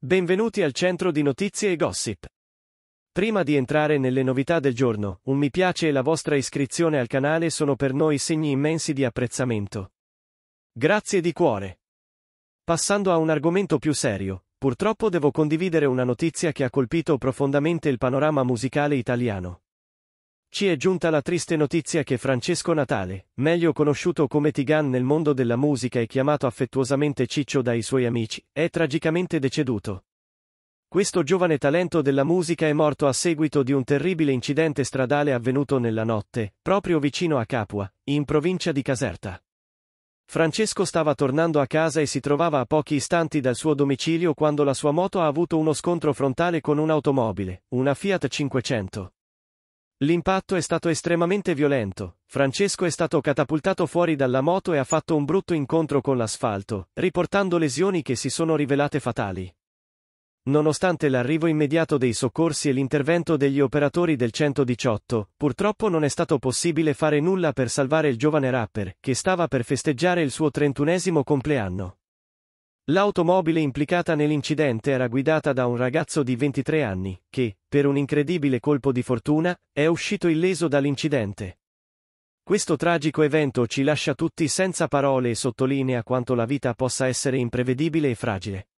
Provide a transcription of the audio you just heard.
Benvenuti al centro di notizie e gossip. Prima di entrare nelle novità del giorno, un mi piace e la vostra iscrizione al canale sono per noi segni immensi di apprezzamento. Grazie di cuore. Passando a un argomento più serio, purtroppo devo condividere una notizia che ha colpito profondamente il panorama musicale italiano. Ci è giunta la triste notizia che Francesco Natale, meglio conosciuto come Tigan nel mondo della musica e chiamato affettuosamente Ciccio dai suoi amici, è tragicamente deceduto. Questo giovane talento della musica è morto a seguito di un terribile incidente stradale avvenuto nella notte, proprio vicino a Capua, in provincia di Caserta. Francesco stava tornando a casa e si trovava a pochi istanti dal suo domicilio quando la sua moto ha avuto uno scontro frontale con un'automobile, una Fiat 500. L'impatto è stato estremamente violento, Francesco è stato catapultato fuori dalla moto e ha fatto un brutto incontro con l'asfalto, riportando lesioni che si sono rivelate fatali. Nonostante l'arrivo immediato dei soccorsi e l'intervento degli operatori del 118, purtroppo non è stato possibile fare nulla per salvare il giovane rapper, che stava per festeggiare il suo trentunesimo compleanno. L'automobile implicata nell'incidente era guidata da un ragazzo di 23 anni, che, per un incredibile colpo di fortuna, è uscito illeso dall'incidente. Questo tragico evento ci lascia tutti senza parole e sottolinea quanto la vita possa essere imprevedibile e fragile.